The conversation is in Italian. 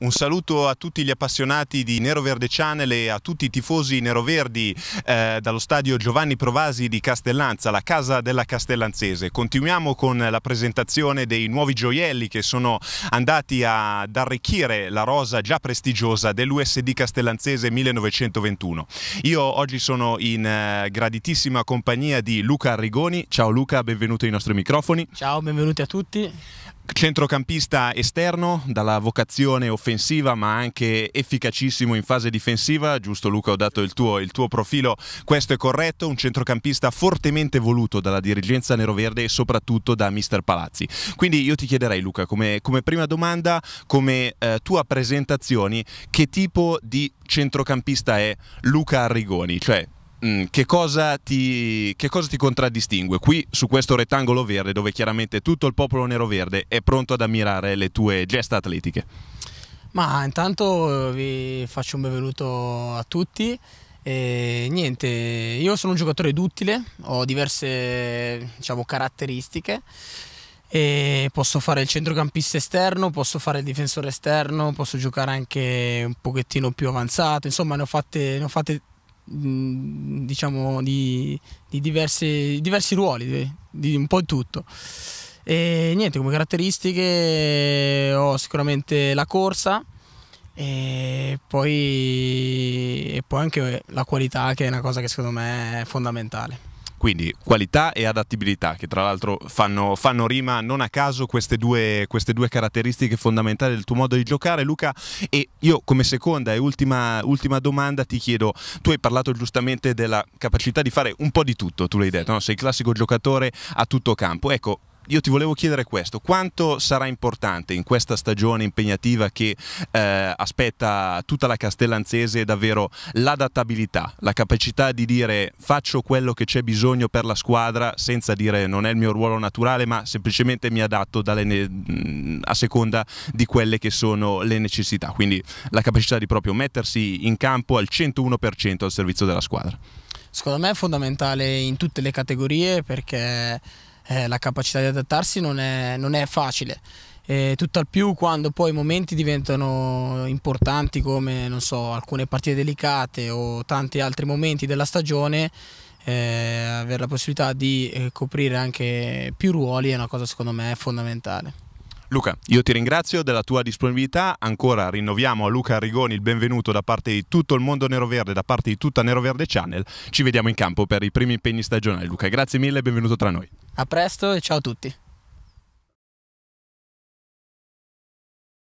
Un saluto a tutti gli appassionati di Nero Verde Channel e a tutti i tifosi neroverdi eh, dallo stadio Giovanni Provasi di Castellanza, la casa della Castellanzese. Continuiamo con la presentazione dei nuovi gioielli che sono andati ad arricchire la rosa già prestigiosa dell'USD Castellanzese 1921. Io oggi sono in eh, graditissima compagnia di Luca Arrigoni. Ciao Luca, benvenuto ai nostri microfoni. Ciao, benvenuti a tutti centrocampista esterno dalla vocazione offensiva ma anche efficacissimo in fase difensiva, giusto Luca ho dato il tuo, il tuo profilo, questo è corretto, un centrocampista fortemente voluto dalla dirigenza neroverde e soprattutto da mister Palazzi. Quindi io ti chiederei Luca come, come prima domanda, come eh, tua presentazione, che tipo di centrocampista è Luca Arrigoni, cioè Mm, che cosa, ti, che cosa ti contraddistingue? Qui su questo rettangolo verde dove chiaramente tutto il popolo nero-verde è pronto ad ammirare le tue gesta atletiche. Ma intanto eh, vi faccio un benvenuto a tutti. E niente, io sono un giocatore duttile, ho diverse diciamo, caratteristiche. E posso fare il centrocampista esterno, posso fare il difensore esterno, posso giocare anche un pochettino più avanzato, insomma ne ho fatte, ne ho fatte Mm, diciamo di, di diverse, diversi ruoli, di, eh, di un po' di tutto. E niente, come caratteristiche ho sicuramente la corsa e poi, e poi anche la qualità che è una cosa che secondo me è fondamentale. Quindi qualità e adattabilità, che tra l'altro fanno, fanno rima non a caso queste due, queste due, caratteristiche fondamentali del tuo modo di giocare, Luca. E io come seconda e ultima, ultima domanda ti chiedo, tu hai parlato giustamente della capacità di fare un po' di tutto, tu l'hai detto, no? sei classico giocatore a tutto campo. Ecco, io ti volevo chiedere questo, quanto sarà importante in questa stagione impegnativa che eh, aspetta tutta la Castellanzese davvero l'adattabilità, la capacità di dire faccio quello che c'è bisogno per la squadra senza dire non è il mio ruolo naturale ma semplicemente mi adatto mm, a seconda di quelle che sono le necessità, quindi la capacità di proprio mettersi in campo al 101% al servizio della squadra. Secondo me è fondamentale in tutte le categorie perché eh, la capacità di adattarsi non è, non è facile. E tutt'al più quando poi i momenti diventano importanti come so, alcune partite delicate o tanti altri momenti della stagione, eh, avere la possibilità di eh, coprire anche più ruoli è una cosa secondo me fondamentale. Luca, io ti ringrazio della tua disponibilità, ancora rinnoviamo a Luca Arrigoni il benvenuto da parte di tutto il mondo neroverde, da parte di tutta Neroverde Channel, ci vediamo in campo per i primi impegni stagionali. Luca, grazie mille e benvenuto tra noi. A presto e ciao a tutti.